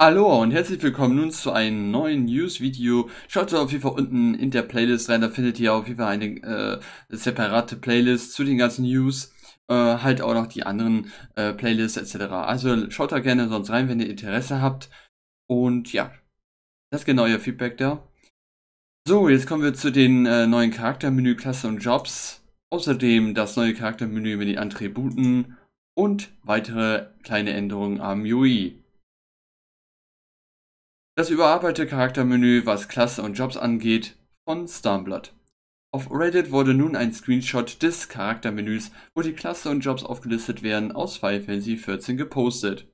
Hallo und herzlich willkommen nun zu einem neuen News-Video. Schaut auf jeden Fall unten in der Playlist rein, da findet ihr auf jeden Fall eine äh, separate Playlist zu den ganzen News. Äh, halt auch noch die anderen äh, Playlists etc. Also schaut da gerne sonst rein, wenn ihr Interesse habt. Und ja, das ist genau ihr Feedback da. So, jetzt kommen wir zu den äh, neuen Charaktermenü, Klasse und Jobs. Außerdem das neue Charaktermenü mit den Attributen und weitere kleine Änderungen am UI das überarbeitete Charaktermenü, was Klasse und Jobs angeht, von Stormblood. Auf Reddit wurde nun ein Screenshot des Charaktermenüs, wo die Klasse und Jobs aufgelistet werden, aus Final Fantasy XIV gepostet.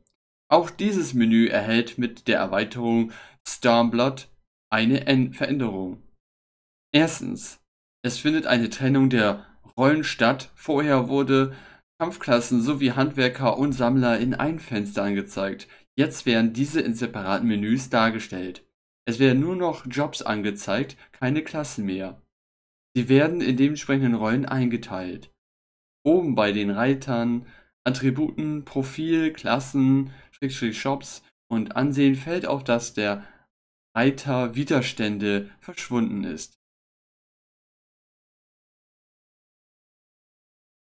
Auch dieses Menü erhält mit der Erweiterung Stormblood eine N Veränderung. Erstens, es findet eine Trennung der Rollen statt. Vorher wurde Kampfklassen sowie Handwerker und Sammler in ein Fenster angezeigt. Jetzt werden diese in separaten Menüs dargestellt. Es werden nur noch Jobs angezeigt, keine Klassen mehr. Sie werden in dementsprechenden Rollen eingeteilt. Oben bei den Reitern, Attributen, Profil, Klassen, Schrägstrich Shops und Ansehen fällt auf, dass der Reiter Widerstände verschwunden ist.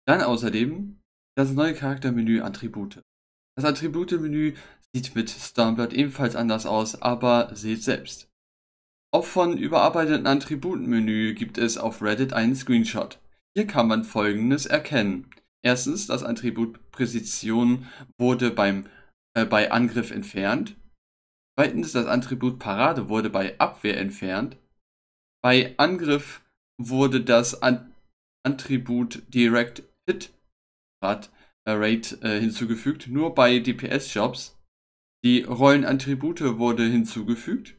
Dann außerdem das neue Charaktermenü Attribute. Das Attribute-Menü Sieht mit Stormblood ebenfalls anders aus, aber seht selbst. Auch von überarbeiteten Attributenmenü gibt es auf Reddit einen Screenshot. Hier kann man folgendes erkennen. Erstens, das Attribut Präzision wurde beim, äh, bei Angriff entfernt. Zweitens, das Attribut Parade wurde bei Abwehr entfernt. Bei Angriff wurde das An Attribut Direct Hit Rate äh, äh hinzugefügt, nur bei DPS-Shops. Die Rollenattribute wurde hinzugefügt.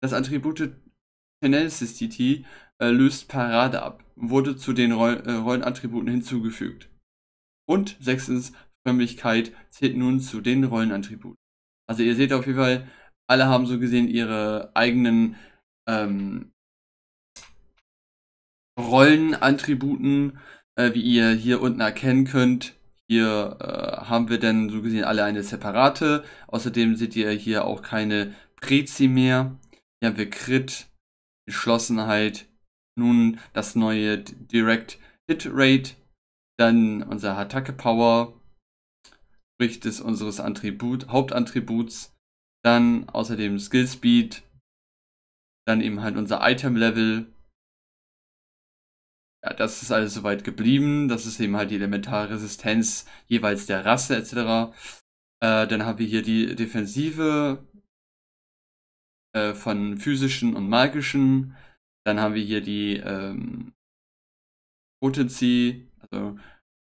Das Attribute Tenacity äh, löst Parade ab, wurde zu den Roll äh, Rollenattributen hinzugefügt. Und sechstens, Förmlichkeit zählt nun zu den Rollenattributen. Also ihr seht auf jeden Fall, alle haben so gesehen ihre eigenen ähm, Rollenattributen, äh, wie ihr hier unten erkennen könnt. Hier äh, haben wir dann so gesehen alle eine separate. Außerdem seht ihr hier auch keine Prezi mehr. Hier haben wir Crit, Geschlossenheit, nun das neue Direct Hit Rate, dann unser Attacke Power, sprich des unseres Attribut, Hauptattributs, dann außerdem Skill Speed, dann eben halt unser Item Level, ja, das ist alles soweit geblieben. Das ist eben halt die elementare Resistenz jeweils der Rasse etc. Äh, dann haben wir hier die Defensive äh, von physischen und magischen. Dann haben wir hier die ähm, Potency, also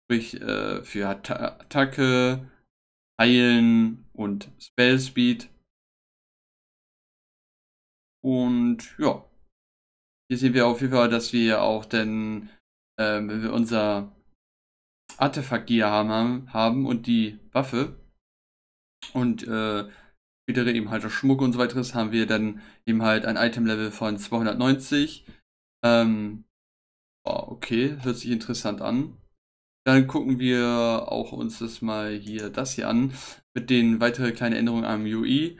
sprich äh, für At Attacke, Heilen und Spell Speed. Und ja, hier sehen wir auf jeden Fall, dass wir auch dann ähm, unser Artefakt hier haben, haben und die Waffe und äh, spätere eben halt das Schmuck und so weiteres haben wir dann eben halt ein Item-Level von 290. Ähm, ah, okay, hört sich interessant an. Dann gucken wir auch uns das mal hier das hier an mit den weiteren kleinen Änderungen am UI.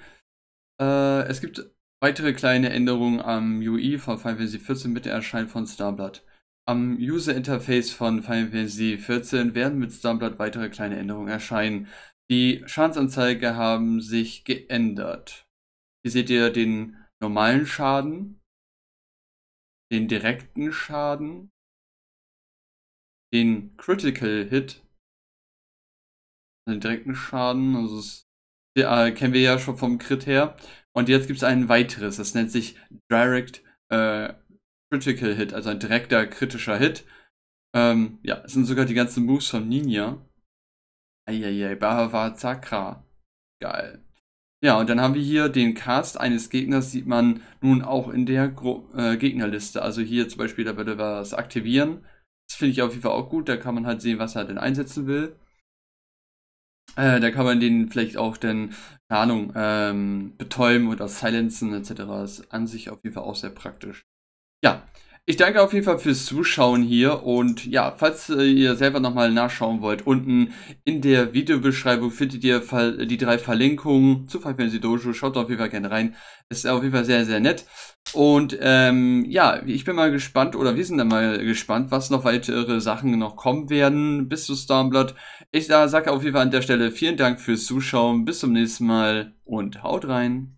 Äh, es gibt Weitere kleine Änderungen am UI e von Final Fantasy XIV mit dem Erscheinen von Starblood. Am User Interface von Final Fantasy XIV werden mit Starblood weitere kleine Änderungen erscheinen. Die Schadensanzeige haben sich geändert. Hier seht ihr den normalen Schaden, den direkten Schaden, den Critical Hit, den direkten Schaden, also das, äh, kennen wir ja schon vom Crit her, und jetzt gibt es ein weiteres, das nennt sich Direct äh, Critical Hit, also ein direkter kritischer Hit. Ähm, ja, es sind sogar die ganzen Moves von Ninja. Eieiei, Bahava Zakra. Geil. Ja, und dann haben wir hier den Cast eines Gegners, sieht man nun auch in der Gro äh, Gegnerliste. Also hier zum Beispiel, da würde was aktivieren. Das finde ich auf jeden Fall auch gut, da kann man halt sehen, was er denn einsetzen will. Äh, da kann man den vielleicht auch dann, keine Ahnung, ähm, betäuben oder silenzen etc. Ist an sich auf jeden Fall auch sehr praktisch. Ja, ich danke auf jeden Fall fürs Zuschauen hier und ja, falls äh, ihr selber nochmal nachschauen wollt, unten in der Videobeschreibung findet ihr die drei Verlinkungen zu Five Fantasy Dojo. Schaut auf jeden Fall gerne rein. Ist auf jeden Fall sehr, sehr nett. Und ähm, ja, ich bin mal gespannt oder wir sind dann mal gespannt, was noch weitere Sachen noch kommen werden bis zu Stormblood. Ich sage auf jeden Fall an der Stelle vielen Dank fürs Zuschauen. Bis zum nächsten Mal und haut rein.